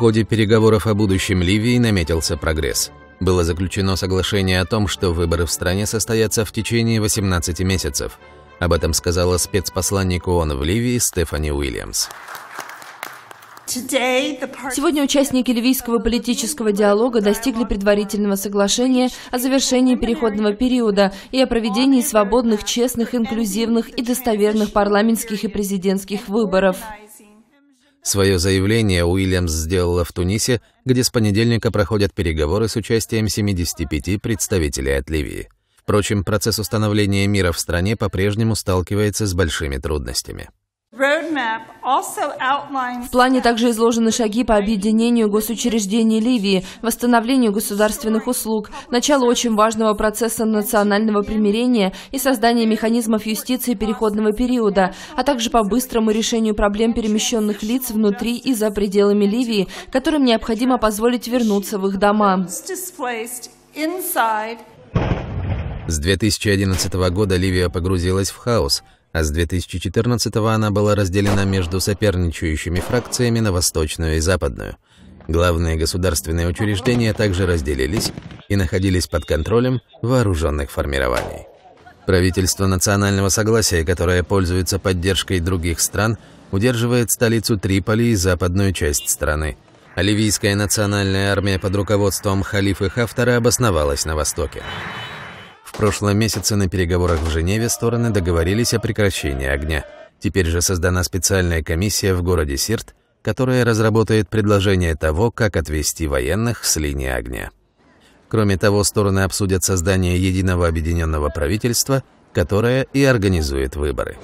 ходе переговоров о будущем Ливии наметился прогресс. Было заключено соглашение о том, что выборы в стране состоятся в течение 18 месяцев. Об этом сказала спецпосланник ООН в Ливии Стефани Уильямс. Сегодня участники ливийского политического диалога достигли предварительного соглашения о завершении переходного периода и о проведении свободных, честных, инклюзивных и достоверных парламентских и президентских выборов. Свое заявление Уильямс сделала в Тунисе, где с понедельника проходят переговоры с участием 75 представителей от Ливии. Впрочем, процесс установления мира в стране по-прежнему сталкивается с большими трудностями. В плане также изложены шаги по объединению госучреждений Ливии, восстановлению государственных услуг, началу очень важного процесса национального примирения и создания механизмов юстиции переходного периода, а также по быстрому решению проблем перемещенных лиц внутри и за пределами Ливии, которым необходимо позволить вернуться в их дома. С 2011 года Ливия погрузилась в хаос – а с 2014-го она была разделена между соперничающими фракциями на восточную и западную. Главные государственные учреждения также разделились и находились под контролем вооруженных формирований. Правительство национального согласия, которое пользуется поддержкой других стран, удерживает столицу Триполи и западную часть страны. Оливийская национальная армия под руководством халифа Хафтара обосновалась на востоке прошлом месяце на переговорах в Женеве стороны договорились о прекращении огня. Теперь же создана специальная комиссия в городе Сирт, которая разработает предложение того, как отвести военных с линии огня. Кроме того, стороны обсудят создание единого объединенного правительства, которое и организует выборы.